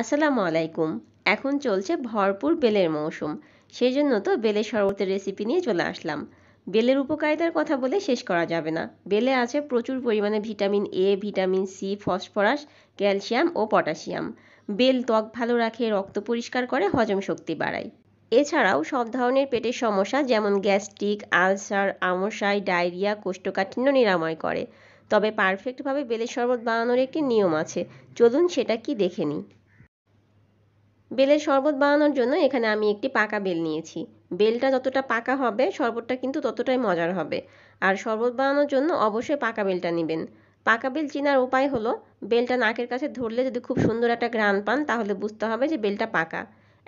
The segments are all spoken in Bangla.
আসসালামু আলাইকুম এখন চলছে ভরপুর বেলের মৌসুম সেই জন্য তো বেলের শরবতের রেসিপি নিয়ে চলে আসলাম বেলের উপকারিতার কথা বলে শেষ করা যাবে না বেলে আছে প্রচুর পরিমাণে vitamin A vitamin C phosphorus calcium ও পটাশিয়াম বেল ত্বক ভালো রাখে রক্ত পরিষ্কার করে হজম শক্তি বাড়ায় এছাড়াও সব ধরনের পেটের সমস্যা যেমন গ্যাস্ট্রিক আলসার আমসাই ডায়রিয়া কোষ্ঠকাঠিন্য নিরাময় করে তবে পারফেক্টভাবে বেলের শরবত বানানোর একটি নিয়ম আছে চলুন সেটা কি দেখে নিই বেলের শরবত বানানোর জন্য এখানে আমি একটি পাকা বেল নিয়েছি বেলটা যতটা পাকা হবে শরবতটা কিন্তু ততটাই মজার হবে আর শরবত বানানোর জন্য অবশ্যই পাকা বেলটা নেবেন পাকা বেল চিনার উপায় হলো বেলটা নাকের কাছে ধরলে যদি খুব সুন্দর একটা গ্রান পান তাহলে বুঝতে হবে যে বেলটা পাকা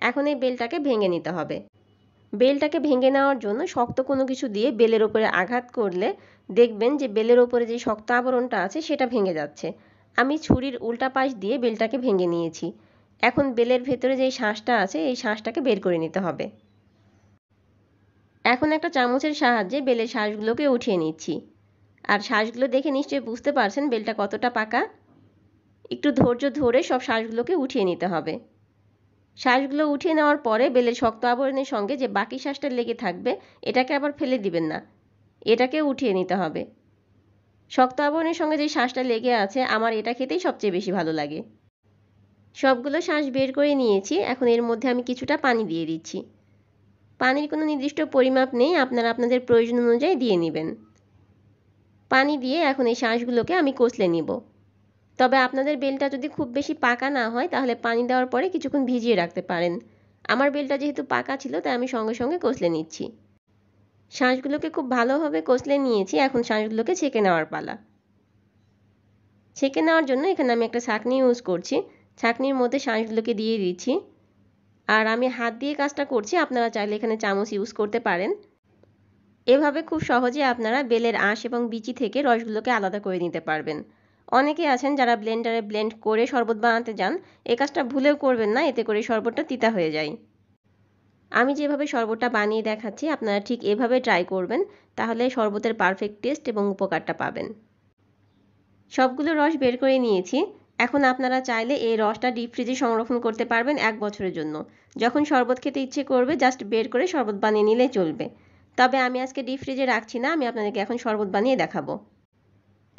এখন এই বেলটাকে ভেঙে নিতে হবে বেলটাকে ভেঙে নেওয়ার জন্য শক্ত কোনো কিছু দিয়ে বেলের ওপরে আঘাত করলে দেখবেন যে বেলের ওপরে যে শক্ত আবরণটা আছে সেটা ভেঙে যাচ্ছে আমি ছুরির উল্টা পাশ দিয়ে বেলটাকে ভেঙে নিয়েছি এখন বেলের ভেতরে যে শাঁসটা আছে এই শাঁসটাকে বের করে নিতে হবে এখন একটা চামচের সাহায্যে বেলের শাঁসগুলোকে উঠিয়ে নিচ্ছি আর শাঁসগুলো দেখে নিশ্চয়ই বুঝতে পারছেন বেলটা কতটা পাকা একটু ধৈর্য ধরে সব শ্বাসগুলোকে উঠিয়ে নিতে হবে শ্বাসগুলো উঠিয়ে নেওয়ার পরে বেলের শক্ত আবরণের সঙ্গে যে বাকি শ্বাসটা লেগে থাকবে এটাকে আবার ফেলে দিবেন না এটাকে উঠিয়ে নিতে হবে শক্ত আবরণের সঙ্গে যে শ্বাসটা লেগে আছে আমার এটা খেতেই সবচেয়ে বেশি ভালো লাগে সবগুলো শ্বাস বের করে নিয়েছি এখন এর মধ্যে আমি কিছুটা পানি দিয়ে দিচ্ছি পানির কোনো নির্দিষ্ট পরিমাপ নেই আপনারা আপনাদের প্রয়োজন অনুযায়ী দিয়ে নেবেন পানি দিয়ে এখন এই শ্বাসগুলোকে আমি কষলে নিব তবে আপনাদের বেলটা যদি খুব বেশি পাকা না হয় তাহলে পানি দেওয়ার পরে কিছুক্ষণ ভিজিয়ে রাখতে পারেন আমার বেলটা যেহেতু পাকা ছিল তাই আমি সঙ্গে সঙ্গে কষলে নিচ্ছি শ্বাসগুলোকে খুব ভালোভাবে কষলে নিয়েছি এখন শ্বাসগুলোকে ছেঁকে নেওয়ার পালা ছেঁকে নেওয়ার জন্য এখানে আমি একটা ছাঁকনি ইউজ করছি ছাঁকনির মধ্যে শাঁসগুলোকে দিয়ে দিচ্ছি আর আমি হাত দিয়ে কাজটা করছি আপনারা চাইলে এখানে চামচ ইউজ করতে পারেন এভাবে খুব সহজে আপনারা বেলের আঁশ এবং বিচি থেকে রসগুলোকে আলাদা করে নিতে পারবেন অনেকে আছেন যারা ব্লেন্ডারে ব্লেন্ড করে শরবত বানাতে যান এ কাজটা ভুলেও করবেন না এতে করে শরবতটা তিতা হয়ে যায় আমি যেভাবে শরবতটা বানিয়ে দেখাচ্ছি আপনারা ঠিক এভাবে ট্রাই করবেন তাহলে শরবতের পারফেক্ট টেস্ট এবং উপকারটা পাবেন সবগুলো রস বের করে নিয়েছি এখন আপনারা চাইলে এই রসটা ডিপ ফ্রিজে সংরক্ষণ করতে পারবেন এক বছরের জন্য যখন শরবত খেতে ইচ্ছে করবে জাস্ট বের করে শরবত বানিয়ে নিলে চলবে তবে আমি আজকে ডিপ ফ্রিজে রাখছি না আমি আপনাদেরকে এখন শরবত বানিয়ে দেখাবো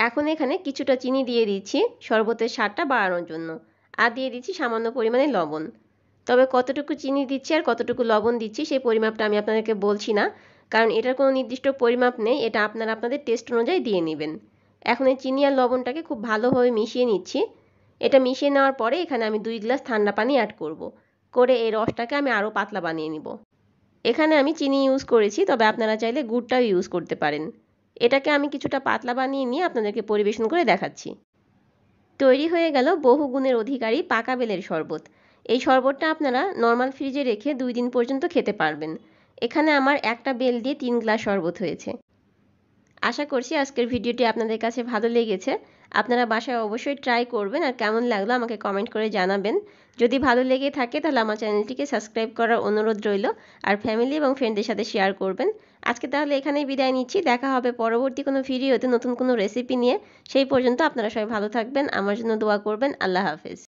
এখন এখানে কিছুটা চিনি দিয়ে দিচ্ছি শরবতের স্বাদটা বাড়ানোর জন্য আর দিয়ে দিচ্ছি সামান্য পরিমাণে লবণ তবে কতটুকু চিনি দিচ্ছি আর কতটুকু লবণ দিচ্ছি সেই পরিমাপটা আমি আপনাদেরকে বলছি না কারণ এটার কোনো নির্দিষ্ট পরিমাপ নেই এটা আপনারা আপনাদের টেস্ট অনুযায়ী দিয়ে নেবেন এখন এই চিনি আর লবণটাকে খুব ভালোভাবে মিশিয়ে নিচ্ছি এটা মিশিয়ে নেওয়ার পরে এখানে আমি দুই গ্লাস ঠান্ডা পানি অ্যাড করব। করে এই রসটাকে আমি আরও পাতলা বানিয়ে নিব এখানে আমি চিনি ইউজ করেছি তবে আপনারা চাইলে গুড়টাও ইউজ করতে পারেন এটাকে আমি কিছুটা পাতলা বানিয়ে নিয়ে আপনাদেরকে পরিবেশন করে দেখাচ্ছি তৈরি হয়ে গেল বহু গুণের অধিকারী পাকা বেলের শরবত এই শরবতটা আপনারা নর্মাল ফ্রিজে রেখে দুই দিন পর্যন্ত খেতে পারবেন এখানে আমার একটা বেল দিয়ে তিন গ্লাস শরবত হয়েছে আশা করছি আজকের ভিডিওটি আপনাদের কাছে ভালো লেগেছে আপনারা বাসায় অবশ্যই ট্রাই করবেন আর কেমন লাগলো আমাকে কমেন্ট করে জানাবেন যদি ভালো লেগে থাকে তাহলে আমার চ্যানেলটিকে সাবস্ক্রাইব করার অনুরোধ রইল আর ফ্যামিলি এবং ফ্রেন্ডদের সাথে শেয়ার করবেন আজকে তাহলে এখানেই বিদায় নিচ্ছি দেখা হবে পরবর্তী কোনো ভিডিওতে নতুন কোনো রেসিপি নিয়ে সেই পর্যন্ত আপনারা সবাই ভালো থাকবেন আমার জন্য দোয়া করবেন আল্লাহ হাফেজ